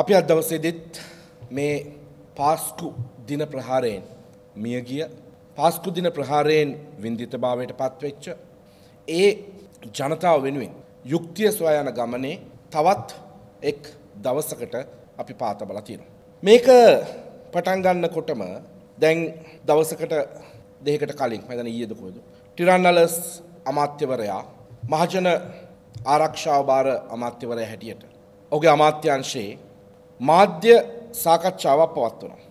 අපි අද දවසේදෙත් මේ පාස්කු දින ප්‍රහාරයෙන් මියගිය පාස්කු දින ප්‍රහාරයෙන් වින්දිතභාවයට පත්වෙච්ච ඒ ජනතාව වෙනුවෙන් යුක්තිය සොයා යන ගමනේ තවත් එක් දවසකට අපි පාත බලා තියෙනවා. මේක පටන් ගන්නකොටම දැන් දවසකට දෙකකට කලින් මම දන්නේ ඊයේද කොහෙද ටිරන්නලස් අමාත්‍යවරයා මහජන ආරක්ෂාව භාර අමාත්‍යවරයා හැටියට ඔහුගේ අමාත්‍යංශයේ මාධ්‍ය සාකච්ඡාවක් පවත්වනවා.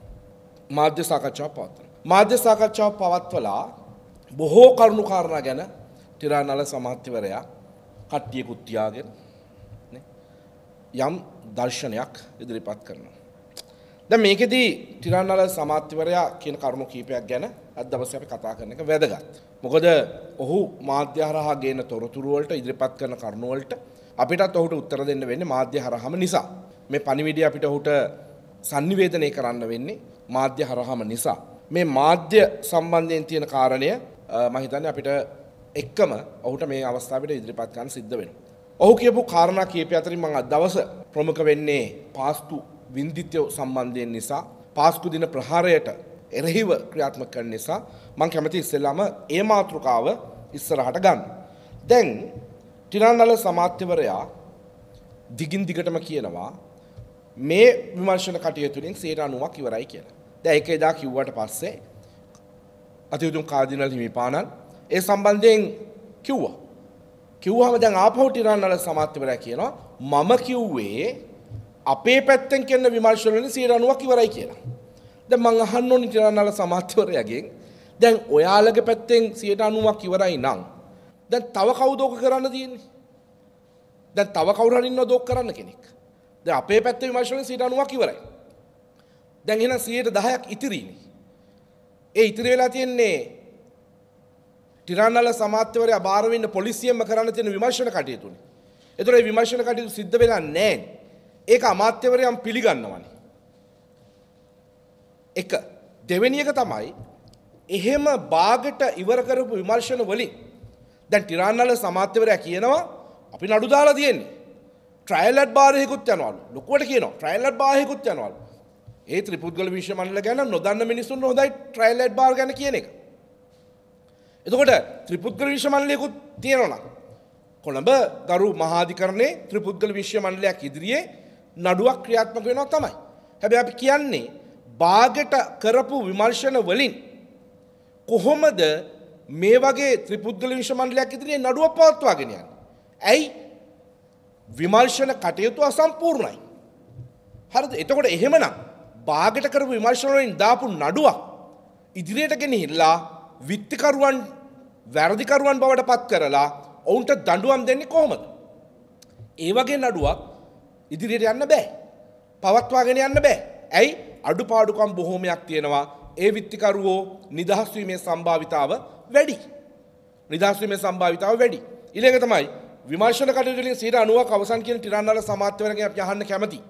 මාධ්‍ය සාකච්ඡාවක් පවත්වනවා. මාධ්‍ය සාකච්ඡාව පවත්වලා බොහෝ කරුණු කාරණා ගැන තිරානල සමාත්‍යවරයා කට්ටියකුත් තියාගෙන යම් දර්ශනයක් ඉදිරිපත් කරනවා. දැන් මේකෙදී තිරානල සමාත්‍යවරයා කියන කරුණු කීපයක් ගැන අද දවසේ අපි කතා කරන එක වැදගත්. මොකද ඔහු මාධ්‍ය හරහා ගේන තොරතුරු වලට ඉදිරිපත් කරන කරුණු වලට අපිටත් ඔහුට උත්තර දෙන්න වෙන්නේ මාධ්‍ය හරහාම නිසා. මේ පණිවිඩය අපිට ඔහුට sannivedanaya කරන්න වෙන්නේ මාධ්‍ය හරහාම නිසා. මේ මාධ්‍ය සම්බන්ධයෙන් තියෙන කාරණය මම හිතන්නේ අපිට එක්කම ඔහුට මේ අවස්ථාවට ඉදිරිපත් කරන්න සිද්ධ වෙනවා. ඔහු කියපු කාරණා කීපය අතරින් මම දවස ප්‍රමුඛ වෙන්නේ පාස්තු වින්දිත්‍ය සම්බන්ධයෙන් නිසා පාස්කු දින ප්‍රහාරයට එරෙහිව ක්‍රියාත්මක කරන නිසා මම කැමති ඉස්සෙල්ලාම ඒ මාතෘකාව ඉස්සරහට ගන්න. දැන් ටිරන්නල සමාත්‍යවරයා දිගින් දිගටම කියනවා මේ විමර්ශන කටයුතු වලින් 90ක් ඉවරයි කියලා. දැන් ඒක එදා කිව්වට පස්සේ අතිවිදුම් කාදිනල් හිමිපාණන් ඒ සම්බන්ධයෙන් කිව්වා. කිව්වම දැන් ආපහු ටිරන්නල සමාත්‍යවරයා කියනවා මම කිව්වේ අපේ පැත්තෙන් කියන විමර්ශන වලින් 90ක් ඉවරයි කියලා. දැන් මං අහන්න ඕනි ටිරන්නල සමාත්‍යවරයාගෙන් දැන් ඔයාලගේ පැත්තෙන් 90ක් ඉවරයි නම් දැන් තව කවුද ඕක කරන්න තියෙන්නේ? දැන් තව කවුරු හරි ඉන්නවද ඕක කරන්න කෙනෙක්? දැන් අපේ පැත්තේ විමර්ශනයේ 90ක් ඉවරයි. දැන් එහෙනම් 10%ක් ඉතිරිනේ. ඒ ඉතිරි වෙලා තියෙන්නේ ටිරාන්නල සමාත්‍යවරයා බාර වෙන්න පොලිසියෙන්ම කරන්න තියෙන විමර්ශන කටයුතුනේ. ඒතර ඒ විමර්ශන කටයුතු සිද්ධ වෙලා නැහැ. ඒක අමාත්‍යවරයන් පිළිගන්නවනේ. එක දෙවෙනි එක තමයි එහෙම බාගට ඉවර කරපු විමර්ශන වලින් දැන් ටිරාන්නල සමාත්‍යවරයා කියනවා අපි නඩු දාලා තියෙන්නේ. ට්‍රයිල්ලට් බාරයකුත් යනවල් ලොකුවට කියන ට්‍රයිල්ලට් බාහිකුත් යනවල් ඒ ත්‍රිපුද්ගල විශ්මණල ගැන නොදන්න මිනිසුන් හොඳයි ට්‍රයිල්ලට් බාර් ගැන කියන එක එතකොට ත්‍රිපුද්ගල විශ්මණලයකුත් තියෙනවන කොළඹ දරු මහාධිකරණේ ත්‍රිපුද්ගල විශ්ව මණ්ඩලයක් ඉදිරියේ නඩුවක් ක්‍රියාත්මක වෙනවා තමයි හැබැයි අපි කියන්නේ බාගට කරපු විමර්ශන වලින් කොහොමද මේ වගේ ත්‍රිපුද්ගල විශ්ව මණ්ඩලයක් ඉදිරියේ නඩුවක් පවත්වාගෙන යන්නේ ඇයි විමර්ශන කටයුතු අසම්පූර්ණයි. හරිද? එතකොට එහෙමනම් බාගෙට කරපු විමර්ශන වලින් දාපු නඩුවක් ඉදිරියට ගෙනහිල්ලා විත්තිකරුවන් වැරදිකරුවන් බවට පත් කරලා ඔවුන්ට දඬුවම් දෙන්නේ කොහොමද? ඒ වගේ නඩුවක් ඉදිරියට යන්න බෑ. පවත්වාගෙන යන්න බෑ. ඇයි? අඩුපාඩුකම් බොහෝමයක් තියෙනවා. ඒ විත්තිකරුවෝ නිදහස් වීමේ සම්භාවිතාව වැඩි. නිදහස් වීමේ සම්භාවිතාව වැඩි. ඊළඟ තමයි විමර්ශණ කටයුතුලින් සීට අනුවක් අවසන් කියන ටිරන්නාල සමාත්‍යවරණය අපි අහන්න කැමතියි.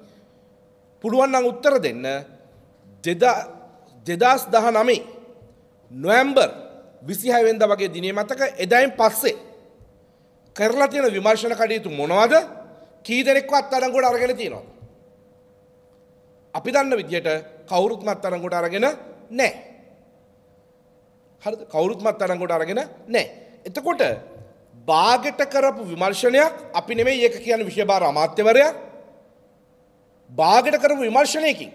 පුළුවන් නම් උත්තර දෙන්න 2019 නොවැම්බර් 26 වෙනිදා වගේ දිනේ මතක එදායින් පස්සේ කරලා තියෙන විමර්ශන කටයුතු මොනවද? කී දෙනෙක්වත් අත්අඩංගුවට අරගෙන තියෙනවද? අපි දන්න විදිහට කවුරුත්ම අත්අඩංගුවට අරගෙන නැහැ. හරිද? කවුරුත්ම අත්අඩංගුවට අරගෙන නැහැ. එතකොට බාගෙට කරපු විමර්ශනයක් අපි නෙමේ ඒක කියන විශෂභාර අමාත්‍යවරයක් බාගෙට කරපු විමර්ශනයකින්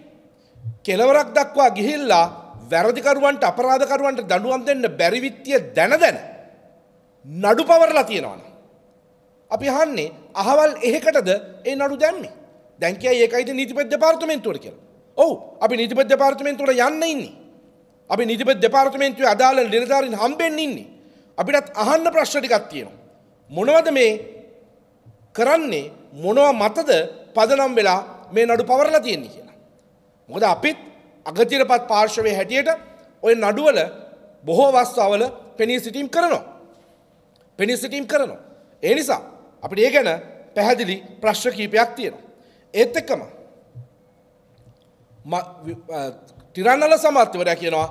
කෙලවරක් දක්වා ගිහිල්ලා වැරදිකරුවන්ට අපරාධකරුවන්ට දඩුවම් දෙන්න බැරිවිත්තිය දැන දැන නඩු පවරලා තියෙනවන. අපි හන්නේ අහවල් එහෙකටද ඒ නඩු දැම්මේ දැන්කය ඒකයිද නීතිපද පාර්තමෙන්තුවට කියල ඔහු අපි නිතිපද පාර්තමෙන්තුවට යන්න ඉන්නේ. අපි නිතිපද දෙපාර්තමෙන්තුවේ අදාළ නිර්ධාරින් හම්බෙන්න්නේ අපිටත් අහන්න ප්‍රශ්න ටිකක් තියෙනවා. මොනවද මේ කරන්නේ මොනවා මතද පදනම් වෙලා මේ නඩු පවරලා තියෙන්නේ කියලා. මොකද අපිත් අගතිරපත් පාර්ශවයේ හැටියට ওই නඩුවල බොහෝ වස්තුවල පෙනී සිටීම් කරනවා. පෙනී සිටීම් කරනවා. ඒ නිසා අපිට ඒ ගැන පැහැදිලි ප්‍රශ්න කීපයක් තියෙනවා. ඒත් එක්කම තිරන්නල සමත්වරයා කියනවා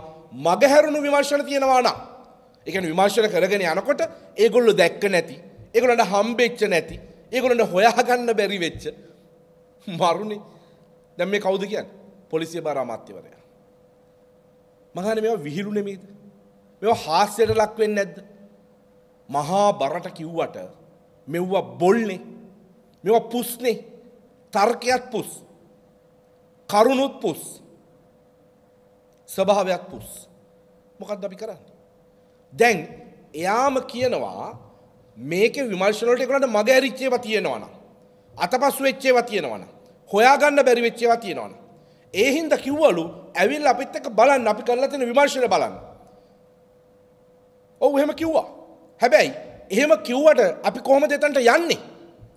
මගහැරුණු විමර්ශන තියෙනවා නම් එකන විමර්ශන කරගෙන යනකොට ඒගොල්ලො දැක්ක නැති. ඒගොලට හම්බෙච්ච නැති. ඒගොලට හොයාගන්න බැරි වෙච්ච. මරුණේ දැම් මේ කෞද කියන් පොලිසිය බාර අමාත්‍යවරය. මහන මෙ විහිරුණෙමීද. මෙ හාස්්‍යයට ලක්වෙන්න ඇද්ද. මහා බරට කිව්වට මෙව්වා බොල්නේ මෙවා පුස්නේ තර්කයක් පුස් කරුණුත් පුස් ස්වභාවයක් පුස් මොකක්ද අපි කරන්නේ දැන් එයාම කියනවා මේක විමර්ශනවලට ඒගොල්ලන්ට මග ඇරිච්ච ඒවා තියෙනවනම් අතපසු වෙච්ච ඒවා තියෙනවනම් හොයාගන්න බැරි වෙච්ච ඒවා තියෙනවනම් ඒ හින්දා කිව්වලු ඇවිල්ලා අපිත් එක්ක බලන්න අපි කරලා තියෙන විමර්ශන බලන්න. ඔව් එහෙම කිව්වා. හැබැයි එහෙම කිව්වට අපි කොහොමද එතනට යන්නේ?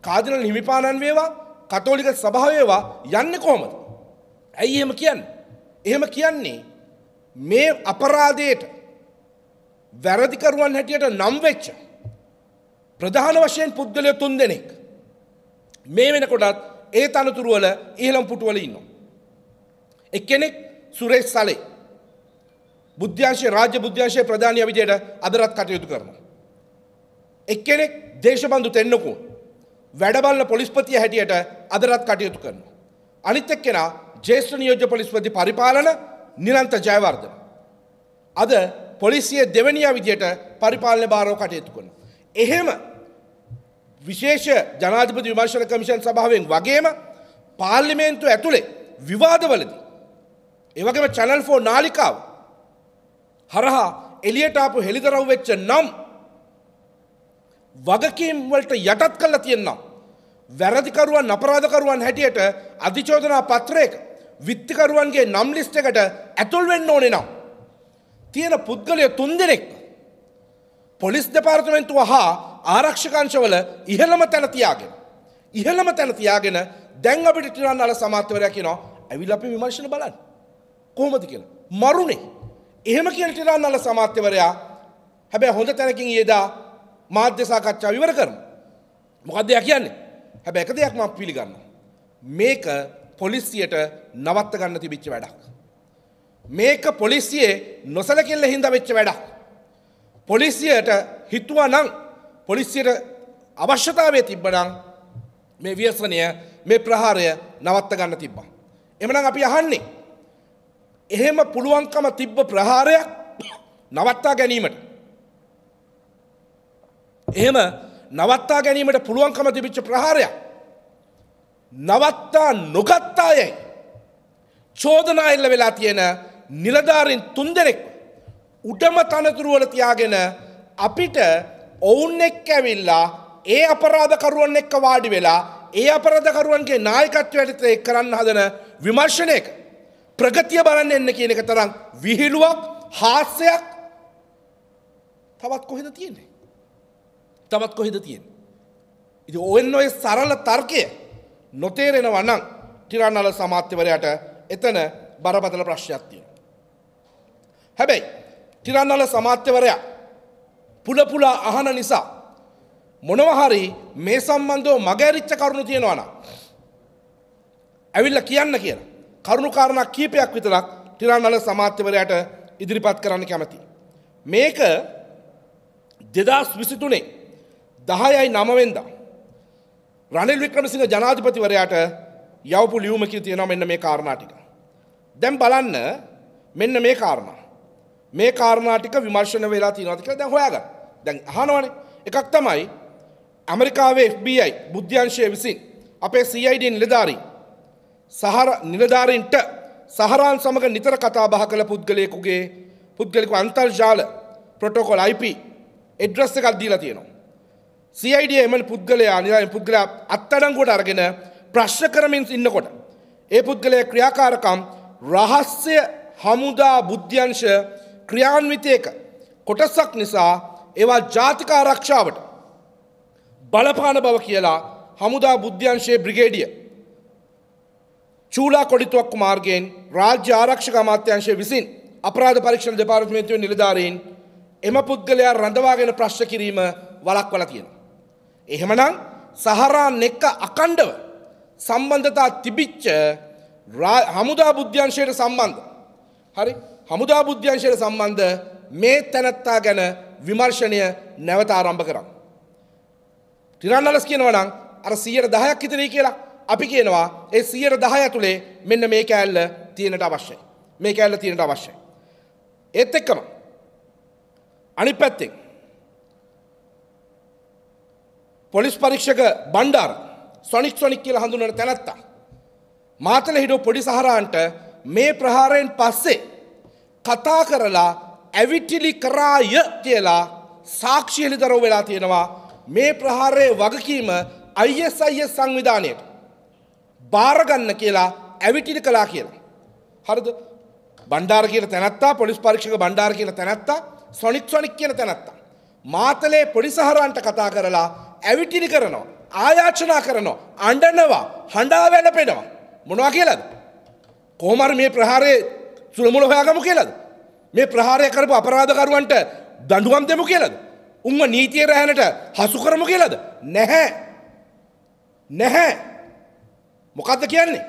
කාදිනල් හිමිපාණන් වේවා, කතෝලික සභාව වේවා යන්නේ කොහොමද? ඇයි එහෙම කියන්නේ? එහෙම කියන්නේ මේ අපරාධයට වැරදිකරුවන් හැටියට නම්වෙච්ච. ප්‍රධාන වශයෙන් පුද්ගලය තුන් දෙනෙක්. මේ වෙනකොටත් ඒ තනතුරුවල ඉහළම් පුටුවල ඉන්නවා. එක් කෙනෙක් සුරේ සලේ. බුද්‍යංශය රාජ්‍ය බුද්‍යංශය ප්‍රධානය විදියට අදරත් කටයුතු කරනවා. එක් කෙනෙක් දේශබන්දු තෙන්නකු. වැඩබල්ල පොලිස්පතිය හැටියට අදරත් කටයුතු කරනවා. අනිත් එක්කෙනා ජේෂ්ඨ නියෝජ්‍ය පොලිස්පති පරිපාලන නිරන්ත ජයවර්ධන. අද පොලිසිය දෙවනියා විදියට පරිපාලන භාරව කටයුතු කරන. එහෙම විශේෂ ජනාධිපති විමර්ශන කමිෂන් සභාවෙන් වගේම පාර්ලිමේන්තු ඇතුළේ විවාදවලද. ඒවගේම චැනල් ෆෝ නාලිකාව හරහා එලියට ආපු හෙළිදරව් වෙච්ච නම් වගකීම් වලට යටත් කරලා තියෙනවා. වැරදිකරුවන් අපරාධකරුවන් හැටියට අධිචෝදනා පත්‍රයක විත්තිකරුවන්ගේ නම් ලිස්ට් එකට ඇතුල් වෙන්න ඕනේ නම් තියෙන පුද්ගලය තුන්දෙනෙක් පොලිස් දෙපාර්තමෙන්තුව හා ආරක්ෂකංශවල ඉහළම තැන තියාගෙන. ඉහළම තැන තියාගෙන දැන් අපිට ටිරන් අල සමාත්‍යවරයා කියනවා ඇවිල්ලා අපි විමර්ශන බලන්න. කොහොමද කියලා. මරුනේ. එහෙම කියන ටිරන් අල සමාත්‍යවරයා හැබැයි හොඳ තැනකින් ඊයේදා මාධ්‍ය සාකච්ඡා විවර කරමු. මොකද්ද එයා කියන්නේ? හැබැයි එක දෙයක් මම පිළිගන්නවා. මේක පොලිසියට නවත්ත ගන්න තිබිච්ච වැඩක්. මේක පොලිසියේ නොසලකිල්ල හින්ද වෙච්ච වැඩක්. පොලිසියට හිතුවා නම් පොලිසියට අවශ්‍යතාවය තිබ්බනම් මේ ව්‍යසනය මේ ප්‍රහාරය නවත්ත ගන්න තිබ්බා. එමනම් අපි අහන්නේ. එහෙම පුළුවන්කම තිබ්බ ප්‍රහාරයක් නවත්තා ගැනීමට. එහෙම නවත්තා ගැනීමට පුළුවන්කම තිබිච්ච ප්‍රහාරයක්. නවත්තා නොගත්තායයි. චෝදනා එල්ල වෙලා තියෙන නිලධාරින් තුන්දෙනෙක් උඩම තනතුරුවල තියාගෙන අපිට ඔවුන් එක්ක ඇවිල්ලා ඒ අපරාධකරුවන් එක්ක වාඩි වෙලා ඒ අපරාධකරුවන්ගේ නායකත්වයට ඒ කරන්න හදන විමර්ශනයක ප්‍රගතිය බලන්න එන්න කියන එක තරම් විහිළුවක් හාස්‍යයක් තවත් කොහෙද තියෙන්නේ තවත් කොහෙද තියෙන්නේ ඉතින් ඔයන් ඔය සරල තර්කය නොතේරෙනවා නම් තිරන්නල සමාත්‍යවරයාට එතන බරපතල ප්‍රශ්නයක් තියෙනවා හැබැයි ටිරන්නල සමාත්‍යවරයා පුලපුලා අහන නිසා මොනවහරි මේ සම්බන්ධව මගෑරිච්ච කරුණු තියෙනවන. ඇවිල්ල කියන්න කියලා. කරුණුකාරණක් කීපයක් විතරක් ටිරන්නල සමාත්‍යවරයට ඉදිරිපත් කරන්න කැමති. මේක දෙදස් විසිතුනේ දහයයි නමවෙන්දා. රනිල් වික්‍රමසිංහ ජනාධිපතිවරයාට යවපු ලියුමකින් තියෙනවා මෙන්න මේ කාරණා ටික. දැන් බලන්න මෙන්න මේ කාරණා. මේ කාරණාටික විමර්ශන වෙලා තියෙනවාද කියලා දැන් හොයාගන්න. දැන් අහනවනේ. එකක් තමයි ඇමරිකාවේ FBI බුද්ධ්‍යංශය විසින් අපේ CID නිලධාරීන් සහර නිලධාරීන්ට සහරාන් සමග නිතර කතා බහ කළ පුද්ගලයෙකුගේ පුද්ගලික අන්තර්ජාල ප්‍රොටෝකෝල් IP ඇඩ්‍රස් එකක් දීලා තියෙනවා. CID එම පුද්ගලයා නිලධාරීන් පුද්ගලයා අත්අඩංගුවට අරගෙන ප්‍රශ්න කරමින් ඉන්නකොට ඒ පුද්ගලයා ක්‍රියාකාරකම් රහස්‍ය හමුදා බුද්ධ්‍යංශ ක්‍රියාන්විතයක කොටස්සක් නිසා ඒවා ජාතික ආරක්ෂාවට බලපාන බව කියලා හමුදා බුද්ධ්‍යංශයේ බ්‍රිගේඩිය චූලා කොඩිතුවක් මාර්ගයෙන් රාජ්‍ය ආරක්ෂක අමාත්‍යංශය විසින් අපරාධ පරීක්ෂණ දෙපාර්තමේන්තුවේ නිලධාරීන් එම පුද්ගලයා රඳවාගෙන ප්‍රශ්න කිරීම වළක්වලා තියෙනවා. එහෙමනම් සහරාන් එක්ක අකණ්ඩව සම්බන්ධතා තිබිච්ච හමුදා බුද්ධ්‍යංශයට සම්බන්ධ. හරි හමුදා බුද්ධ්‍යංශයට සම්බන්ධ මේ තැනැත්තා ගැන විමර්ශනය නැවත ආරම්භ කරා. ටිරන්නලස් කියනවා නම් අර 110ක් හිතරයි කියලා අපි කියනවා ඒ 110 ඇතුලේ මෙන්න මේ කෑල්ල තියෙනට අවශ්‍යයි. මේ කෑල්ල තියෙනට අවශ්‍යයි. ඒත් එක්කම අනිත් පැත්තෙන් පොලිස් පරීක්ෂක බණ්ඩාර සොනික් සොනික් කියලා හඳුන්වන තැනැත්තා මාතල හිටව පොඩි සහරාන්ට මේ ප්‍රහාරයෙන් පස්සේ කතා කරලා ඇවිටිලි කරාය කියලා සාක්ෂියලි දරෝ වෙලා තියෙනවා මේ ප්‍රහාරයේ වගකීම අයිSI සංවිධානයට බාරගන්න කියලා ඇවිටිලි කලා කියලා. හරිද බණ්ඩාර කියල තැනත්තා පොලිස් පරීක්ෂක බණ්ඩාර කියල තැනැත්තා සොනික් සොනික් කියන තැනැත්තා. මාතලේ පොලිසහරන්ට කතා කරලා ඇවිටිලි කරනවා. ආයාචනා කරනවා. අන්ඩනවා හඬා වැලපෙනවා. මොනවා කියලද. කෝමර මේ ප්‍රහාරය සුළමුල හොයාගම කියලද. මේ ප්‍රහාරය කරපු අපරාධකරුවන්ට දඬුවම් දෙමු කියලද. උන්ව නීතිය රැහැනට හසු කරමු කියලද. නැහැ. නැහැ. මොකක්ද කියන්නේ.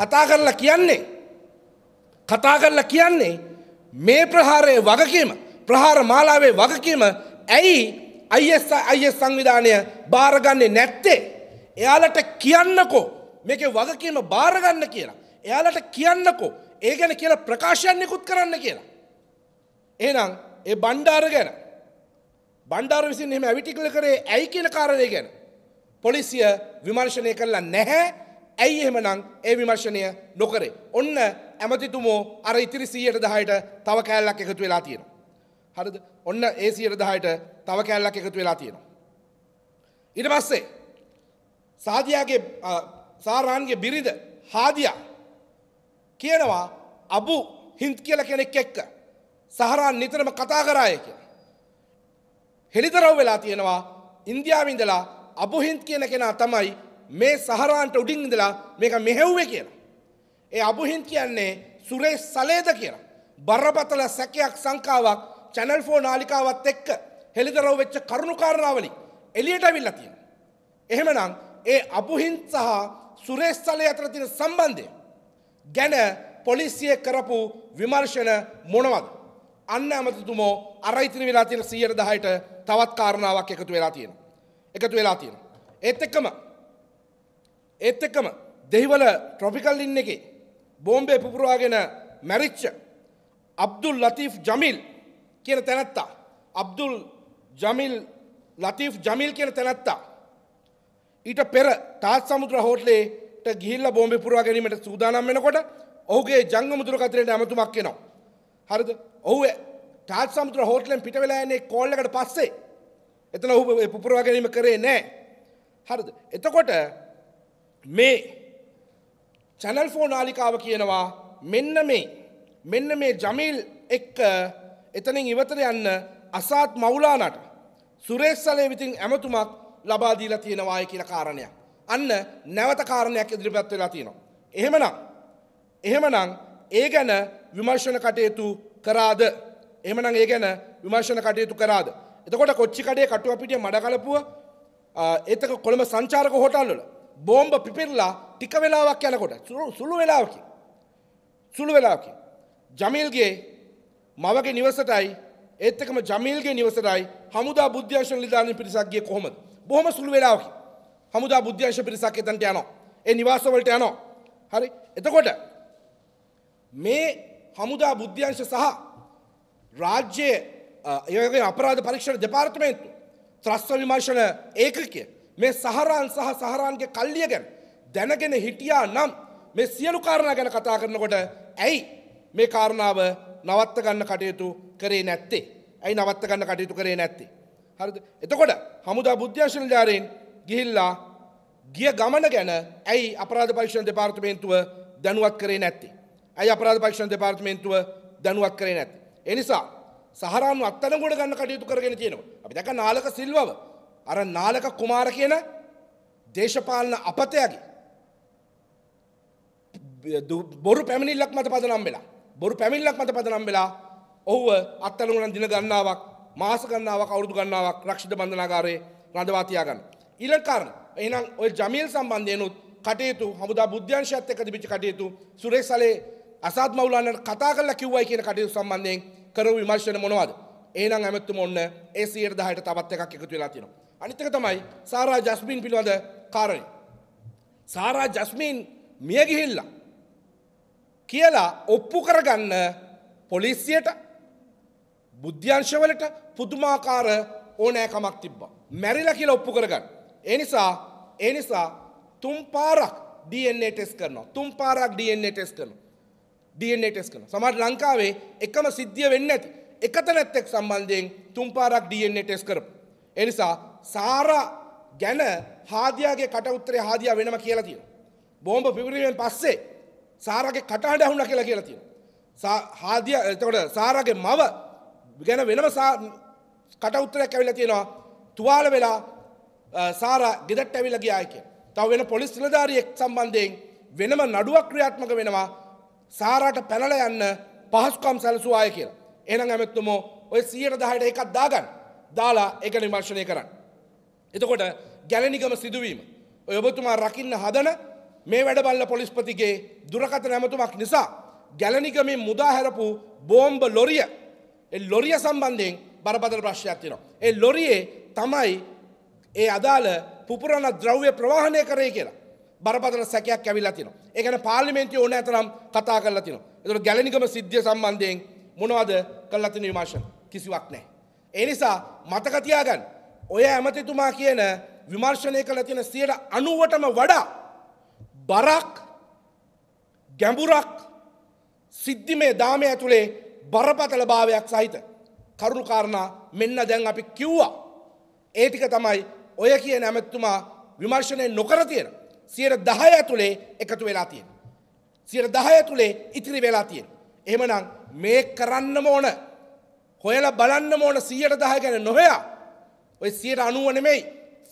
කතා කරලා කියන්නේ. කතා කරලා කියන්නේ මේ ප්‍රහාරයේ වගකීම ප්‍රහාර මාලාවේ වගකීම ඇයි අයිස් අයිස් සංවිධානය භාරගන්නේ නැත්තේ. එයාලට කියන්නකෝ මේක වගකීම භාරගන්න කියලා. එයාලට කියන්නකෝ ඒ ගැන කියලා ප්‍රකාශයන්නෙකුත් කරන්න කියලා. එහෙනම් ඒ බණ්ඩාර ගැන බණ්ඩාර විසින් එහෙම ඇවිටිකල කරේ ඇයි කියන කාරණය ගැන පොලිසිය විමර්ශනය කරලා නැහැ ඇයි එහෙමනම් ඒ විමර්ශනය නොකරේ. ඔන්න ඇමතිතුමෝ අර ඉතිරි සීයට දහයට තව කෑල්ලක් එකතු වෙලා තියෙනවා. හරිද ඔන්න ඒ සීයට දහයට තව කෑල්ලක් එකතු වෙලා තියෙනවා. ඉට පස්සේ සාධයාගේ සාරාන්ගේ බිරිද හාදියා කියනවා අබු හින්ත් කියල කෙනෙක් එක්ක සහරන් නිතරම කතා කරාය කිය. හෙළිදරව් වෙලා තියෙනවා ඉන්දියාවින්දලා අබුහින්ත් කියන කෙනා තමයි මේ සහරාන්ට උඩින් ඉඳලා මේක මෙහෙව්වේ කියලා. ඒ අබුහින්ත් කියන්නේ සුරේස් සලේද කියලා. බරපතල සැකයක් සංකාවක් චැනල් 4 නාලිකාවත් එක්ක හෙළිදරව් වෙච්ච කරුණු කාරණාවලින් එළියට අවිල්ලා තියෙනවා. එහෙමනම් ඒ අබුහින්ත් සහ සුරේස් සලේ අතර තියෙන සම්බන්ධය ගැන පොලිසිය කරපු විමර්ශන මොනවද? අන්න ඇමතුතුමෝ අර ඉතිරි වෙලා තියෙන සියයට දහයට තවත් කාරණාවක් එකතු වෙලා තියෙන. එකතු වෙලා තියෙන. ඒත් එක්කම ඒත් එක්කම දෙහිවල ට්‍රොපිකල් ඉන්න එකේ බෝම්බේ පුපුරවාගෙන මැරිච්ච අබ්දුල් ලතීෆ් ජමිල් කියන තැනැත්තා අබ්දුල් ජමිල් ලතීෆ් ජමිල් කියන තැනැත්තා ඊට පෙර තාත් සමුද්‍ර හෝටලේට ගිහිල්ලා බෝම්බේ පුරවා ගැනීමට සූදානම් වෙනකොට ඔහුගේ ජංගම දුරකථනයට ඇමතුමක් එනවා. හරිද? ඔහු ටාත් සමුද්‍ර හෝටලෙන් පිට වෙලා යන්නේ කෝල් එකට පස්සේ. එතන ඔහු පුපුරවා ගැනීම කරේ නැහැ. හරිද? එතකොට මේ channel 4 නාලිකාව කියනවා මෙන්න මේ මෙන්න මේ ජමීල් එක්ක එතනින් ඉවතර යන්න අසාත් මවුලානට සුරේෂ් සලේ විතින් ඇමතුමක් ලබා දීලා තියෙනවායි කියලා කාරණයක්. අන්න නැවත කාරණයක් ඉදිරිපත් වෙලා තියෙනවා. එහෙමනම් එහෙමනම් ඒ ගැන විමර්ශන කටයුතු කරාද එමන ඒ ගැන විමර්ශණ කටයුතු කරාද. එතකොට කොච්චිකඩේ කටුව පිටිය මඩකලපුුව ඒතක කොළම සංචාරක හොටල්ලල බෝම්බ පිපිරලා ටික වෙලාවක් යනකොට සුළු වෙලාවකි. සුළු වෙලාකි. ජමිල්ගේ මවගේ නිවසටයි ඒත්තකම ජමිල්ගේ නිවසටයි හමුදා බුද්‍යශන නිධාන පිරිසක්ගේ කොහොමද බොහම සුළු වෙලාවකි හමුදා බුද්‍යශ පිරිසක් එතන්ට යනවා ඒ නිවාසවලට යනවා හරි එතකොට මේ හමුදා බුද්ධ්‍යංශ සහ රාජ්‍යයේ ඒවගේ අපරාධ පරීක්ෂණ දෙපාර්තමේන්තු ත්‍රස්ව විමර්ශන ඒකකය මේ සහරාන් සහ සහරාන්ගේ කල්ලිය ගැන දැනගෙන හිටියා නම් මේ සියලු කාරණා ගැන කතා කරනකොට ඇයි මේ කාරණාව නවත්ත ගන්න කටයුතු කරේ නැත්තේ ඇයි නවත්ත ගන්න කටයුතු කරේ නැත්තේ හරිද එතකොට හමුදා බුද්ධාශන ජාරයෙන් ගිහිල්ලා ගිය ගමන ගැන ඇයි අපරාධ පරීක්ෂණ දෙපාර්තමේන්තුව දැනුවත් කරේ නැත්තේ ඇයි අපරාධ පරීක්ෂණ දෙපාර්තමේන්තුව දැනුවත් කරේ නැත්තේ. ඒ නිසා සහරාම් අත්අඩංගුවට ගන්න කටයුතු කරගෙන තියෙනවා. අපි දැක්ක නාලක සිල්වව අර නාලක කුමාර කියන දේශපාලන අපතයාගේ බොරු පැමිණිල්ලක් මත පදනම් වෙලා බොරු පැමිණිල්ලක් මත පදනම් වෙලා ඔහුව අත්අඩංගුවට දින ගණනාවක් මාස ගණනාවක් අවුරුදු ගණනාවක් රක්ෂිත බන්ධනාගාරයේ රඳවා තියා ගන්න. ඊළඟ කාරණා එහෙනම් ඔය ජමීල් සම්බන්ධයෙන් උත් කටයුතු හමුදා බුද්ධ්‍යංශයත් එක්ක තිබිච්ච කටයුතු සුරේසලේ අසාත් මවුලාන්නට කතා කරලා කිව්වයි කියන කටයුතු සම්බන්ධයෙන් කරපු විමර්ශන මොනවද? එහෙනම් හැමතුම ඔන්න ඒ 10%ට තවත් එකක් එකතු වෙලා තියෙනවා. අනිත් එක තමයි සාරා ජස්මින් පිළිබඳ කාරණේ. සාරා ජස්මින් මිය ගිහිල්ලා කියලා ඔප්පු කරගන්න පොලිසියට බුද්ධ්‍යංශවලට පුදුමාකාර ඕනෑකමක් තිබ්බා. මැරිලා කියලා ඔප්පු කරගන්න. ඒ නිසා ඒ නිසා තුන් පාරක් DNA ටෙස්ට් කරනවා. තුන් පාරක් DNA ටෙස්ට් කරනවා. DNA ටෙස් කරනවා. සමහර ලංකාවේ එකම සිද්ධිය වෙන්නේ නැති. එක තැනත් එක්ක සම්බන්ධයෙන් තුන් පාරක් DNA ටෙස් කරපු. ඒ නිසා සාරා ගැන හාදියාගේ කට උත්තරේ හාදියා වෙනම කියලා තියෙනවා. බෝම්බ පිපිරීමෙන් පස්සේ සාරාගේ කට හඬ අහුණා කියලා කියලා තියෙනවා. හාදියා එතකොට සාරාගේ මව ගැන වෙනම කට උත්තරයක් ඇවිල්ලා තියෙනවා. තුවාල වෙලා සාරා ගෙදරට ඇවිල්ලා ගියායි කියලා. තව වෙන පොලිස් නිලධාරියෙක් සම්බන්ධයෙන් වෙනම නඩුවක් ක්‍රියාත්මක වෙනවා. සාරාට පැනල යන්න පහස්කම් සැලසු අය කියලා. එනම් ඇමැත්තුමෝ ඔය සියට දහයට එකක් දාගන්න දාලා එක නිමර්ශණය කරන්න. එතකොට ගැලනිකම සිදුවීම. ඔය ඔබතුමා රකින්න හදන මේ වැඩබල්ල පොලිස්පතිගේ දුරකත නැමතුමක් නිසා ගැලනිකමින් මුදාහැරපු බෝම්බ ලොරිය ලොරිය සම්බන්ධයෙන් බරපතල ප්‍රශ්නයක් තියෙනවා. ඒ ලොරියේ තමයි ඒ අදාළ පුපුරණ ද්‍රව්‍ය ප්‍රවාහණය කරේ කියලා. බරපතල සැකයක් ඇවිල්ලා තියෙනවා. ඒ කියන්නේ පාර්ලිමේන්තුවේ ඕනෑතරම් කතා කරලා තියෙනවා. ඒතකොට ගැලනිකම සිද්ධිය සම්බන්ධයෙන් මොනවද කරලා තියෙන විමර්ශන? කිසිවක් නැහැ. ඒ නිසා මතක තියාගන්න. ඔය ඇමතිතුමා කියන විමර්ශනය කළ තියෙන 90%ටම වඩා බරක් ගැඹුරක් සිද්ධිමේ දාමය ඇතුලේ බරපතල භාවයක් සහිත කරුණු කාරණා මෙන්න දැන් අපි කිව්වා. ඒ ටික තමයි ඔය කියන ඇමතිතුමා විමර්ශනය නොකර තියෙනවා. සියට දහය තුළේ එකතු වෙලා තියෙන. සියට දහය තුළේ ඉතිරි වෙලා තියෙන. එහෙමනම් මේ කරන්නම ඕන හොයල බලන්න ඕන සියයට දහ ගැන නොහයා ඔය සියට අනුව නෙමෙයි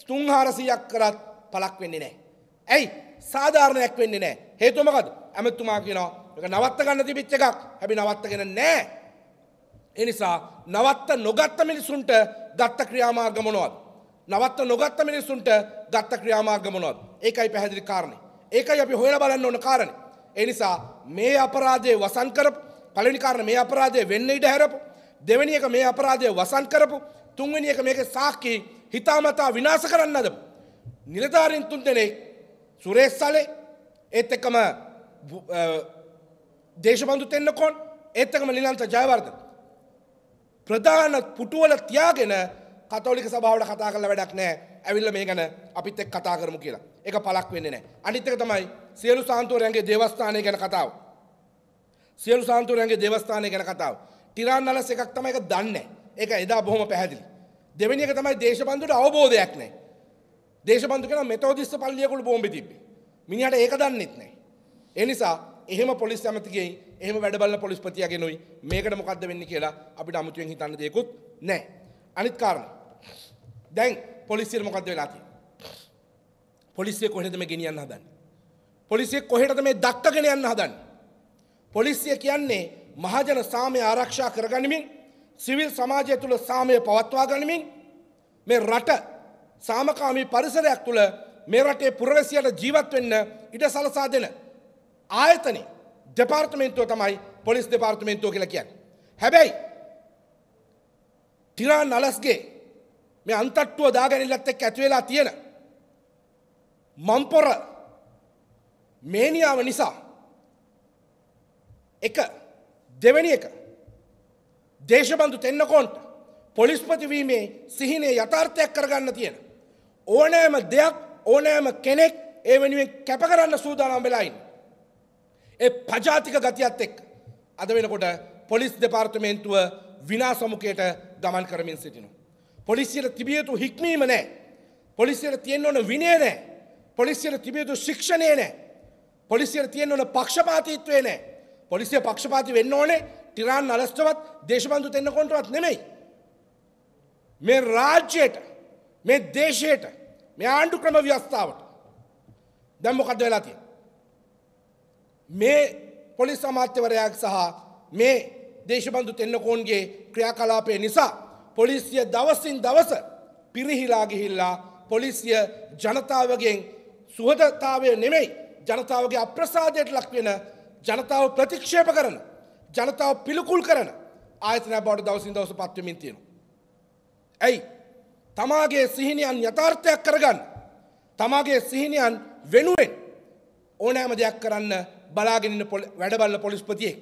තුන්හාරසියක් කරත් පලක් වෙන්නේ නෑ. ඇයි සාධාරණයක් වෙන්නේ නෑ හේතුමකද ඇමතුමා කියනවා එක නවත්ත ගන්න තිබිච්ච එකක් හැබි නවත්තගෙන නෑ. එනිසා නවත්ත නොගත්ත මිනිසුන්ට ගත්ත ක්‍රියාමාර්ගමනොත්. නවත්ත නොගත්ත මිනිසුන්ට ගත්ත ක්‍රියාමාර්ගමනොත්. ඒකයි පැහැදිලි කාරණේ. ඒකයි අපි හොයලා බලන්න ඕන කාරණේ. ඒ නිසා මේ අපරාධයේ වසන් කරපු පළවෙනි කාරණේ මේ අපරාධයේ වෙන්න ඉඩ හැරපු දෙවෙනි එක මේ අපරාධයේ වසන් කරපු තුන්වෙනි එක මේකේ සාක්කි හිතාමතා විනාශ කරන්න හදපු නිලධාරීන් තුන් දෙනෙක් සුරේෂ් සලේ ඒත් එක්කම දේශබන්දු තෙන්නකොන් ඒත් එක්කම නිලන්ත ජයවර්ධන ප්‍රධාන පුටුවල තියාගෙන කතෝලික සභාවට කතා කරලා වැඩක් නැහැ ඇවිල්ල මේ ගැන අපිත් එක් කතා කරමු කියලා. ඒක පලක් වෙන්නේ නැහැ. අනිත් එක තමයි සියලු සාන්තුවරයන්ගේ දේවස්ථානය ගැන කතාව. සියලු සාන්තුවරයන්ගේ දේවස්ථානය ගැන කතාව. ටිරාන් නලස් එකක් තමයි ඒක දන්නේ. ඒක එදා බොහොම පැහැදිලි. දෙවෙනි එක තමයි දේශබන්දුට අවබෝධයක් නැහැ. දේශබන්දු කියන මෙතෝදිස්ස පල්ලියකුළු බෝම්බ තිබ්බේ. මිනිහට ඒක දන්නෙත් නැහැ. ඒ නිසා එහෙම පොලිස් ඇමතිගෙන් එහෙම වැඩබල්ල පොලිස්පතියගෙනුයි මේකට මොකද්ද වෙන්නේ කියලා අපිට අමුතුවෙන් හිතන්න දෙයක්වත් නැහැ. අනිත් කාරණා. දැන් පොලිසියට මොකද වෙලා තියෙන්නේ? පොලිසිය කොහෙද මේ ගෙනියන්න හදන්නේ? පොලිසිය කොහෙටද මේ දක්කගෙන යන්න හදන්නේ? පොලිසිය කියන්නේ මහජන සාමය ආරක්ෂා කරගනිමින් සිවිල් සමාජය තුළ සාමය පවත්වා ගනිමින් මේ රට සාමකාමී පරිසරයක් තුළ මේ රටේ පුරවැසියට ජීවත් වෙන්න ඉඩ සලසා දෙන ආයතනේ දෙපාර්තමේන්තුව තමයි පොලිස් දෙපාර්තමේන්තුව කියලා කියන්නේ. හැබැයි ටිරාන් අලස්ගේ මේ අන්තට්ටුව දාගැනිල්ලත් එක්ක ඇති වෙලා තියෙන මම්පොර මේනියාව නිසා එක දෙවැනි එක දේශබන්දු තෙන්නකොන්ට පොලිස්පතිවීමේ සිහිනේ යථාර්ථයක් කරගන්න තියෙන. ඕනෑම දෙයක් ඕනෑම කෙනෙක් ඒ වෙනුවෙන් කැප කරන්න සූදානම් වෙලායින්. ඒ පජාතික ගතියත් එක් අද වෙනකොට පොලිස් දෙපාර්තමේන්තුව විනාසමුකයට ගමන් කරමින් සිටිනවා. පොලිසියට තිබිය යුතු හික්මීම නෑ. පොලිසියට තියෙන්න ඕන විනය නෑ. පොලිසියට තිබිය යුතු ශික්ෂණය නෑ. පොලිසියට තියෙන්න ඕන පක්ෂපාතීත්වය නෑ. පොලිසිය පක්ෂපාති වෙන්න ඕනේ ටිරාන් අලස්ටවත් දේශබන්දු දෙන්න කොන්ටවත් නෙමෙයි. මේ රාජ්‍යයට මේ දේශයට මේ ආණ්ඩු ක්‍රම ව්‍යවස්ථාවට දැන් මොකද වෙලා තියෙන්නේ? මේ පොලිස් අමාත්‍යවරයා සහ මේ දේශබන්දු තෙන්නකෝන්ගේ ක්‍රියාකලාපය නිසා පොලිසිය දවසින් දවස පිරිහිලා ගිහිල්ලා පොලිසිය ජනතාවගෙන් සුහදතාවය නෙමෙයි ජනතාවගේ අප්‍රසාදයට ලක්වෙන ජනතාව ප්‍රතික්ෂේප කරන ජනතාව පිළිකුල් කරන ආයතනය බවට දවසින් දවස පත්වමින් තියෙන. ඇයි තමාගේ සිහිනියන් යථාර්ථයක් කරගන්න තමාගේ සිහිනියන් වෙනුවෙන් ඕනෑම දෙයක් කරන්න බලාගෙනන්න වැඩබල්ල පොලිස්පතියෙක්.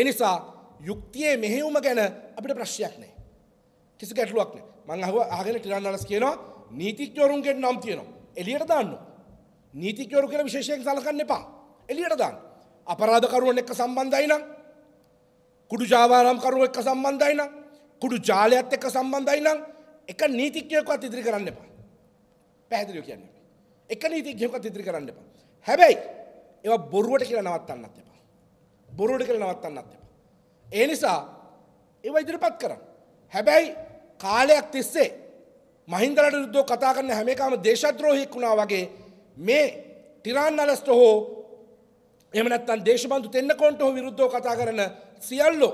එනිසා යුක්තියේ මෙහෙවුම ගැන අපිට ප්‍රශ්යක් නැහැ. කිසි ගැටලුවක් නැහැ. මං අහුව අහගෙන ටිරන්නාලස් කියනවා නීතිඥවරුන්ගේ නම් තියෙනවා. එළියට දාන්න. නීතිඥවරු කියලා විශේෂයෙන් සලකන්න එපා. එළියට දාන්න. අපරාධකරුවන් එක්ක සම්බන්ධයි නම් කුඩු ජාවාරම් කරුවෝ එක්ක සම්බන්ධයි නම් කුඩු ජාලයත් එක්ක සම්බන්ධයි නම් එක නීතිඥයෙක්වත් ඉදිරි කරන්න එපා. පැහැදිලිව කියන්නේ. එක නීතිඥයෙක්වත් ඉදිරි කරන්න එපා. හැබැයි ඒවා බොරුවට කියලා නවත්තන්නත් එපා. බොරුවට කියලා නවත්තන්නත් එපා. ඒ නිසා ඒව ඉදිරිපත් කරන්න. හැබැයි කාලයක් තිස්සේ මහින්දලට යුද්ධෝ කතා කරන හැම එකම දේශද්‍රෝහියෙක් වුණා වගේ මේ ටිරාන් අලස්ට හෝ එහෙම නැත්නම් දේශබන්දු තෙන්නකෝන්ට හෝ විරුද්ධව කතා කරන සියල්ලෝ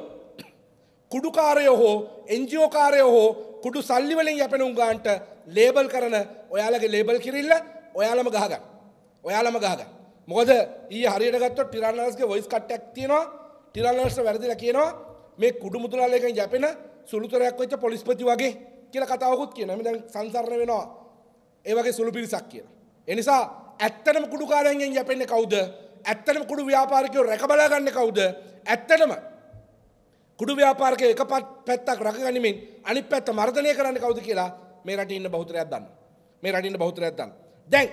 කුඩුකාරයෝ හෝ එන්ජිஓ කාරයෝ හෝ කුඩු සල්ලි වලින් යැපෙන උගාන්ට ලේබල් කරන ඔයාලගේ ලේබල් කිරිල්ල ඔයාලම ගහගන්න. ඔයාලම ගහගන්න. මොකද ඊයේ හරියට ගත්තොත් ටිරාන් අලස්ගේ වොයිස් කට් එකක් තියෙනවා. ටිරාන් අලස්ට වැරදිලා කියනවා මේ කුඩු මුතුලාලයකින් යැපෙන සුළුතරයක් වෙච්ච පොලිස්පති වගේ කියලා කතාවකුත් කියනවා. මේ දැන් සංසරණ වෙනවා. ඒ වගේ සුළු පිරිසක් කියලා. ඒ නිසා ඇත්තටම කුඩුකාරයන්ගෙන් යැපෙන්නේ කවුද? ඇත්තටම කුඩු ව්‍යාපාරිකයෝ රැක බලා ගන්න කවුද? ඇත්තටම කුඩු ව්‍යාපාරිකයෝ එක පැත්තක් රැකගනිමින් අනිත් පැත්ත මර්ධනය කරන්නේ කවුද කියලා මේ රටේ ඉන්න බහුතරයක් දන්නවා. මේ රටේ ඉන්න බහුතරයක් දන්නවා. දැන්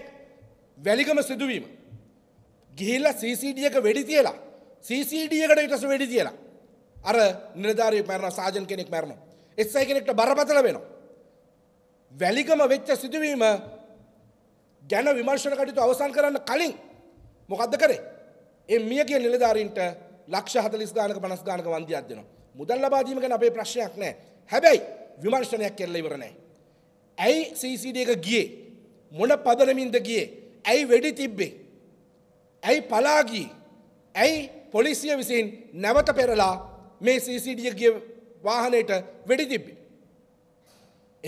වැලිගම සිදුවීම ගිහිල්ලා CCD එක වෙඩි තියලා CCD එකට ඊටස වෙඩි තියලා අර නිලධාරී මැරෙනවා සාජන් කෙනෙක් මැරෙනවා. එස්සයි කෙනෙක්ට බරපතල වෙනවා. වැලිකම වෙච්ච සිදුවීම ගැන විමර්ශන කටයුතු අවසන් කරන්න කලින් මොකද්ද කරේ? ඒ මිය කියන නිලධාරීන්ට ලක්ෂ 40 ගානක 50 ගානක වන්දියක් දෙනවා. මුදල් ලබා දීම ගැන අපේ ප්‍රශ්නයක් නැහැ. හැබැයි විමර්ශනයක් කරලා ඉවර නැහැ. ඇයි CCD එක ගියේ? මොන පදනමින්ද ගියේ? ඇයි වෙඩි තිබ්බේ? ඇයි පලා ඇයි පොලිසිය විසින් නැවත පෙරලා මේ සීසිඩිය ගිය වාහනයට වෙඩි තිබ්බි.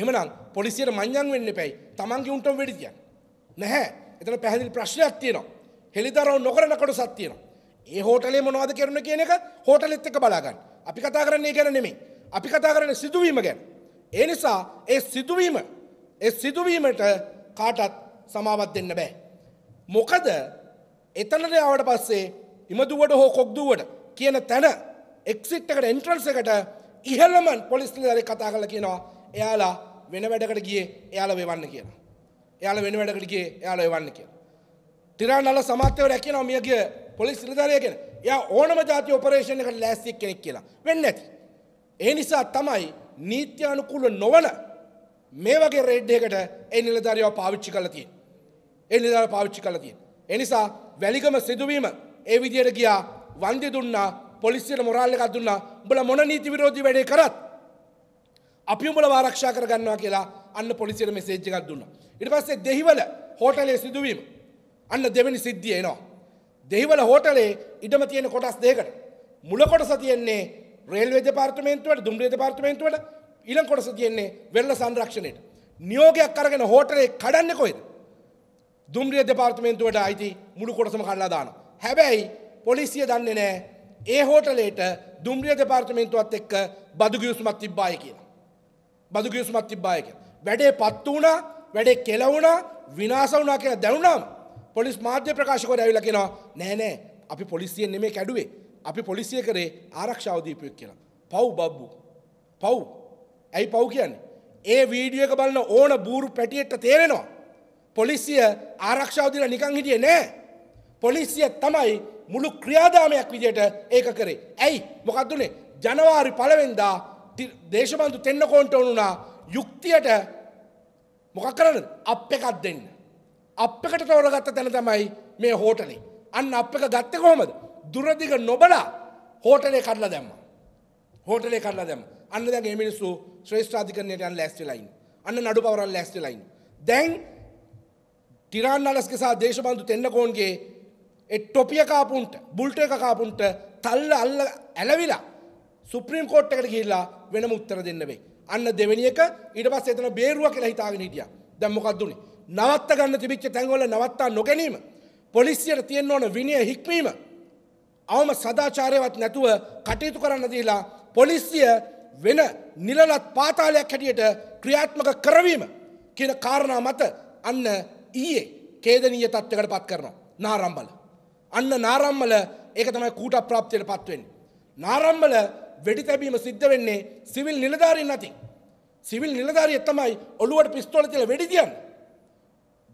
එමනම් පොලිසියට මං්ඥන් වෙන්න පැයි තමන්ගේ උන්ටම් වෙඩිදියන්. නැහැ එතන පැහැදිලි ප්‍රශ්නයක් තියනවා. හෙළිදරව නොකරන කොට සත්තියනවා. ඒ හෝටලේ මොනවාද කරන කියන එක හෝටලෙත් එක බලාගන්න. අපි කතා කරන්නේ ගැන නෙමේ. අපි කතා කරන සිදුවීම ගැන. ඒ නිසා ඒ සිදුවීම ඒ සිදුවීමට කාටත් සමාවත් දෙන්න බෑ. මොකද එතනට අවට පස්සේ ඉමදුවට හෝ කොක්දුවට කියන තැන එක්සිට් එකට එන්ට්‍රන්ස් එකට ඉහළම පොලිස්ලරේ කතා කරලා කියනවා එයාලා වෙන වැඩකට ගියේ එයාලා වෙවන්න කියලා. එයාලා වෙන වැඩකට ගියේ එයාලා වෙවන්න කියලා. තිරානල සමාජයවරයා කියනවා මියගේ පොලිස් නිලධාරියා කියන එයා ඕනම જાති ඔපරේෂන් එකට ලෑස්ති කෙනෙක් කියලා. වෙන්නේ නැති. ඒ නිසා තමයි නීත්‍ය අනුකූල නොවන මේ වගේ රේඩ් එකකට ඒ නිලධාරියව පාවිච්චි කරලා තියෙන්නේ. ඒ නිලධාරියව පාවිච්චි කරලා තියෙන්නේ. ඒ නිසා වැලිගම සිදුවීම ඒ විදියට ගියා වන්දි දුන්නා පොලිසියට මොරල් එකක් දුන්නා උඹලා මොන නීති විරෝධී වැඩේ කරත් අපි උඹලව ආරක්ෂා කරගන්නවා කියලා අන්න පොලිසියට මෙසේජ් එකක් දුන්නා ඊට පස්සේ දෙහිවල හෝටලේ සිදුවීම අන්න දෙවෙනි සිද්ධිය එනවා දෙහිවල හෝටලේ ඉඩම තියෙන කොටස් දෙකකට මුල කොටස තියෙන්නේ රේල්වේ දෙපාර්තමේන්තුවට දුම්රිය දෙපාර්තමේන්තුවට ඊළඟ කොටස තියෙන්නේ වෙරළ සංරක්ෂණයට නියෝගයක් අරගෙන හෝටලේ කඩන්නේ කොහෙද දුම්රිය දෙපාර්තමේන්තුවට අයිති මුළු කොටසම කඩලා දානවා හැබැයි පොලිසිය දන්නේ නැහැ ඒ හෝටලේට දුම්රිය දෙපාර්තමේන්තුවත් එක්ක බදුගියුසුමත් තිබ්බාය කියලා. බදුගියුසුමත් තිබ්බාය කියලා. වැඩේ පත්තු වුණා, වැඩේ කෙලවුණා, විනාශ වුණා කියලා දැනුණාම පොලිස් මාධ්‍ය ප්‍රකාශකවරු ඇවිල්ලා කියනවා නෑ නෑ අපි පොලිසියෙන් නෙමෙයි කැඩුවේ. අපි පොලිසිය කරේ ආරක්ෂාව දීපුවෙක් කියලා. පව් බබ්බු. පව්. ඇයි පව් කියන්නේ? ඒ වීඩියෝ එක බලන ඕන බూరు පැටියෙට තේරෙනවා. පොලිසිය ආරක්ෂාව දීලා නිකන් හිටියේ නෑ. පොලිසිය තමයි මුළු ක්‍රියාදාමයක් විදියට ඒක කරේ. ඇයි මොකක්දුනේ ජනවාරි පලවෙන්දා දේශබන්තු තෙන්න කෝන්ට ඕනුනා යුක්තියට මොකක් කරන්න අප එකක් දෙන්න. අප එකට තෝරගත්ත තැන තමයි මේ හෝටලේ. අන්න අප එක ගත්ත කොහොමද. දුරදිග නොබලා හෝටලේ කරලා දැම්ම. හෝටලේ කරලා දැම් අන්න දැන් මිනිස්සු ශ්‍රේෂ්ඨාධිකරණයට යන ලැස්ටිලයින් අන්න නඩු පවරල් ලැස්ටිලයින්. දැන් ටිරාන් අලස්කෙසා දේශබන්තු තෙන්නකෝන්ගේ ටොපිය කාපුන්ට බුල්ට එක කාපුන්ට තල්ල අල්ල ඇලවිලා සුප්‍රීම් කෝට් එකට ගිහිල්ලා වෙනම උත්තර දෙන්න වෙයි. අන්න දෙවෙනි එක ඊට පස්සේ එතන බේරුව කියලා හිතාගෙන හිටියා. දැන් මොකක්ද උනේ? නවත්ත ගන්න තිබිච්ච තැන්වල නවත්තා නොගැනීම. පොලිසියට තියෙන්න ඕන විනය හික්මීම. අවම සදාචාරයවත් නැතුව කටයුතු කරන්න දීලා පොලිසිය වෙන නිලලත් පාතාලයක් හැටියට ක්‍රියාත්මක කරවීම කියන කාරණා මත අන්න ඊයේ කේදනීය තත්ත්වයකට පත් කරනවා. නාරම්බල අන්න නාරම්මල ඒක තමයි කූට ප්‍රාප්තියට පත්වෙන්නේ. නාරම්මල වෙඩි තැබීම සිද්ධ වෙන්නේ සිවිල් නිලධාරීන් අතින්. සිවිල් නිලධාරියෙක් තමයි ඔළුවට පිස්තෝල තියලා වෙඩි තියන්නේ.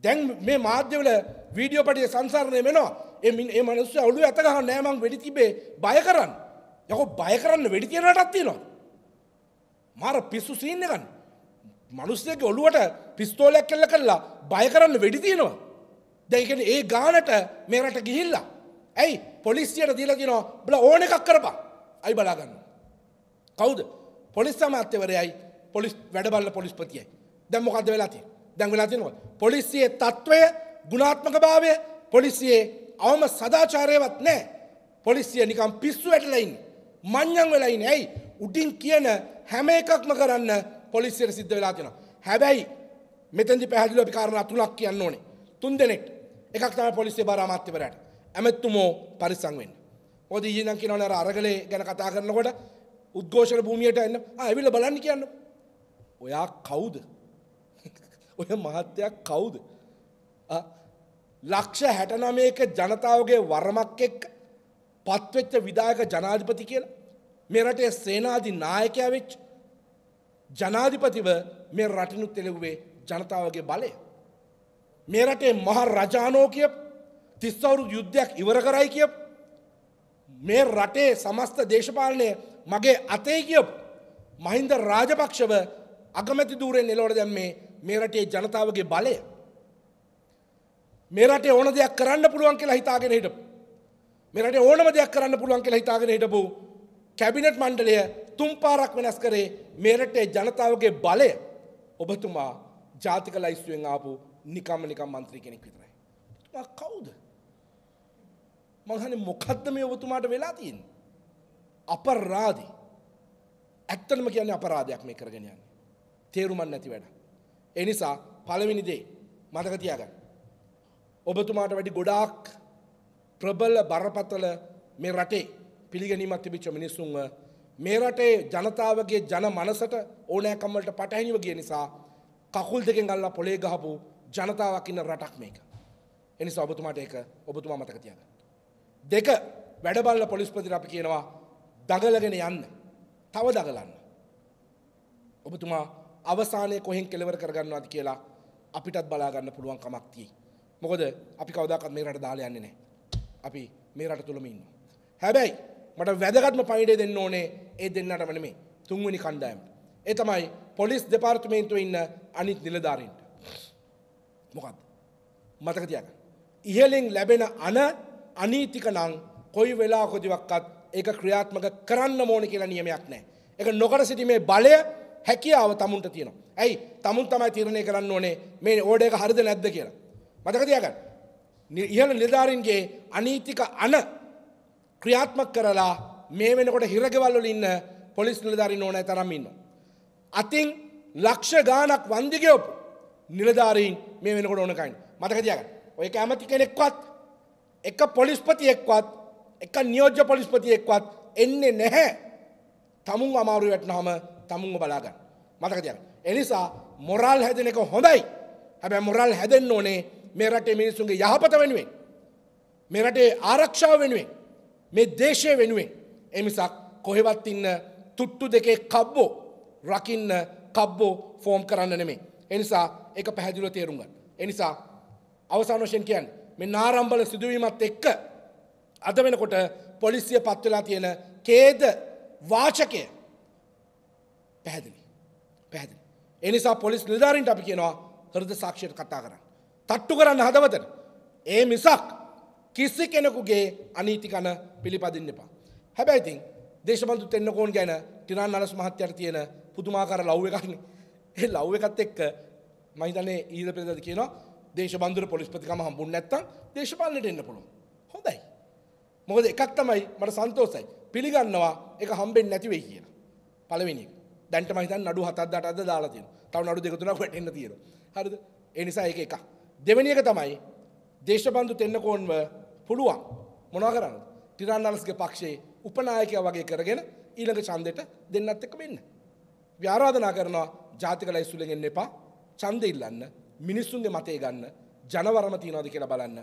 දැන් මේ මාධ්‍යවල වීඩියෝ පිටියේ සංසරණය වෙනවා. ඒ මේ මිනිස්සු ඔළුවේ අත ගහන්න නෑ මං වෙඩි තිබේ බය කරන්න. යකෝ බය කරන්න වෙඩි තියන රටක් තියෙනවා. මාර පිස්සු සීන් එකක්. මිනිස්සුගේ ඔළුවට පිස්තෝලයක් කෙල්ල කරලා බය කරන්න වෙඩි තියනවා. දැකන ඒ ගානට මේරට ගිහිල්ලා. ඇයි පොලිස්සියට දීලතිනෝ බල ඕන එකක් කරපා අයි බලාගන්න. කවුද පොලිස් සමාත්‍යවරයයි පොලිස් වැඩබල්ල පොලිස්පතියයි දැම්මොකක්ද වෙලාති දැංගලාතිනව. පොලිසියේ තත්ත්වය ගුණාත්මක භාවය පොලිසියේ අවම සදාචාරයවත් නෑ පොලිසිය නිකම් පිස්සු වැටලයින් මං්ඥං වෙලයින් ඇයි උටින් කියන හැම එකක්ම කරන්න පොලිසියට සිද්ධ වෙලා තිෙන. හැබැයි මෙතැදි පැහදිලි කාරණ තුනක් කියන්න ඕනේ. තුන් දෙනෙක් එකක් තම පොලිසිය බාරාමාත්‍යවරයට ඇමැත්තුමෝ පරිසංවෙන්. හොද ඊනම් කියනවනේ අර අරගලේ ගැන කතා කරනකොට උද්ඝෝෂණ භූමියට එන්න ආ ඇවිල්ලා බලන්න කියන්න. ඔයා කවුද? ඔය මහත්තයා කවුද? ආ ලක්ෂ 69ක ජනතාවගේ වරමක් එක්ක පත්වෙච්ච විධායක ජනාධිපති කියලා මේ රටේ සේනාධි නායකයා වෙච්ච ජනාධිපතිව මේ රටිනුත් එළෙව්වේ ජනතාවගේ බලය. මේ රටේ මහ රජානෝ කිය තිස්සවරු යුද්ධයක් ඉවර කරයි කිය මේ රටේ සමස්ත දේශපාලනය මගේ අතේ කිය මහින්ද රාජපක්ෂව අගමැති දූරෙන් එලවට දැම්මේ මේ රටේ ජනතාවගේ බලය මේ රටේ ඕන දෙයක් කරන්න පුළුවන් කියලා හිතාගෙන හිටපු මේ රටේ ඕනම දෙයක් කරන්න පුළුවන් කියලා හිතාගෙන හිටපු කැබිනට් මණ්ඩලය තුන් පාරක් වෙනස් කරේ මේ රටේ ජනතාවගේ බලය ඔබතුමා ජාතික ලයිස්තුවෙන් ආපු නිකම්ම නිකම් മന്ത്രി කෙනෙක් විතරයි. තුමා කවුද? මං අහන්නේ මොකද්ද මේ ඔබතුමාට වෙලා තියෙන්නේ? අපරාධි. ඇත්තටම කියන්නේ අපරාධයක් මේ කරගෙන යන්නේ. තේරුමක් නැති වැඩ. ඒ නිසා පළවෙනි දේ මතක තියාගන්න. ඔබතුමාට වැඩි ගොඩාක් ප්‍රබල බරපතල මේ රටේ පිළිගැනීමක් තිබිච්ච මිනිස්සුන්ව මේ රටේ ජනතාවගේ ජන මනසට ඕනෑකම් වලට පටහැනිව ගිය නිසා කකුල් දෙකෙන් අල්ලා පොලේ ගහපු ජනතාවක් ඉන්න රටක් මේක. එනිසා ඔබතුමාට ඒක ඔබතුමා මතක තියාගන්න. දෙක වැඩබල්ල පොලිස් ප්‍රතිර අපි කියනවා දඟලගෙන යන්න. තව දඟලන්න. ඔබතුමා අවසානයේ කොහෙන් කෙලවර කරගන්නවාද කියලා අපිටත් බලාගන්න පුළුවන් කමක් තියෙයි. මොකද අපි කවදාකවත් මේ රට දාලා යන්නේ නැහැ. අපි මේ රට තුලම ඉන්නවා. හැබැයි මට වැදගත්ම පණිඩේ දෙන්න ඕනේ ඒ දෙන්නටම නෙමෙයි තුන්වෙනි කණ්ඩායමට. ඒ තමයි පොලිස් දෙපාර්තමේන්තුවේ ඉන්න අනිත් නිලධාරීන්ට. මොකක්ද. මතක තියන. ඉහලින් ලැබෙන අන අනීතික නං කොයි වෙලා කොදිවක්කත් ඒක ක්‍රියාත්මක කරන්න මෝන කියලා නියමයක් නෑ. එක නොකර සිටීමේ බලය හැකියාව තමුන්ට තියෙනවා. ඇයි තමුන් තමයි තීරණය කරන්න ඕනේ මේ ඕඩ එක හරිද නැද්ද කියලා. මතක තියගන්න. ඉහළ නිධාරින්ගේ අනීතික අන ක්‍රියාත්මක කරලා මේ වෙනකොට හිරගෙවල්වල ඉන්න පොලිස් නිලධාරීන් ඕනෑ තරම් ඉන්නවා. අතින් ලක්ෂ ගානක් වන්දිගෙවපු නිලධාරීන් මේ වෙනකොට ඕනකයින් මතක තියාගන්න. ඔය කැමති කෙනෙක්වත් එක පොලිස්පති එක්වත් එක නියෝජ්‍ය පොලිස්පති එක්වත් එන්නේ නැහැ. තමුන් අමාරු වැටෙනවම තමුන්ව බලා ගන්න. මතක තියාගන්න. ඒ නිසා මොරල් හැදෙන එක හොඳයි. හැබැයි මොරල් හැදෙන්න ඕනේ මේ රටේ මිනිසුන්ගේ යහපත වෙනුවෙන්. මේ රටේ ආරක්ෂාව වෙනුවෙන්. මේ දේශය වෙනුවෙන්. ඒ මිසක් කොහෙවත් ඉන්න තුට්ටු දෙකේ කබ්බෝ රකින්න කබ්බෝ ෆෝම් කරන්න නෙමෙයි. ඒ නිසා ඒක පැහැදිලිව තේරුම් ගන්න. ඒ නිසා අවසාන වශයෙන් කියන්නේ මේ නාරම්බල සිදුවීමත් එක්ක අද වෙනකොට පොලිසිය පත් වෙලා තියෙන ඛේද වාචකය පැහැදිලි. පැහැදිලි. ඒ නිසා පොලිස් නිලධාරීන්ට අපි කියනවා හෘද සාක්ෂියට කතා කරන්න. තට්ටු කරන්න හදවතට. ඒ මිසක් කිසි කෙනෙකුගේ අනීති කන පිළිපදින්න එපා. හැබැයි ඉතින් දේශබන්දු තෙන්නකෝන් ගැන ටිරාන් අලස් මහත්තයාට තියෙන පුදුමාකාර ලව් එකක්නේ. ඒ ලව් එකත් එක්ක මහිතනේ ඊද පෙරදද කියනවා දේශබන්දුර පොලිස්පතිකම හම්බුන් නැත්තම් දේශපාලනයට එන්න පුළුවන්. හොඳයි. මොකද එකක් තමයි මට සන්තෝසයි. පිළිගන්නවා ඒක හම්බෙන්නේ නැති වෙයි කියලා. පළවෙනි එක. දැන්ට මම හිතන්නේ නඩු 7ක් 8ක්ද දාලා තියෙනවා. තව නඩු දෙක තුනක් වැටෙන්න තියෙනවා. හරිද? ඒ නිසා ඒක එකක්. දෙවෙනි එක තමයි දේශබන්දු තෙන්නකෝන්ව පුළුවන් මොනවා කරන්නද? ටිරාන්නල්ස්ගේ පක්ෂයේ උපනායකයා වගේ කරගෙන ඊළඟ ඡන්දෙට දෙන්නත් එක්ක වෙන්න. ව්‍යාරාධනා කරනවා ජාතික ලයිස්තුලෙන් එන්න එපා ඡන්ද ඉල්ලන්න මිනිස්සුන්ගේ මතය ගන්න ජනවරම තියනවාද කියලා බලන්න.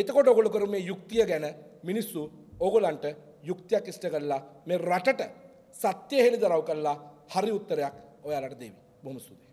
එතකොට ඔයගොල්ලෝ කරු මේ යුක්තිය ගැන මිනිස්සු ඕගොල්ලන්ට යුක්තියක් ඉෂ්ට කරලා මේ රටට සත්‍ය හෙළිදරව් කරලා හරි උත්තරයක් ඔයාලට දෙවි. බොහොම ස්තුතියි.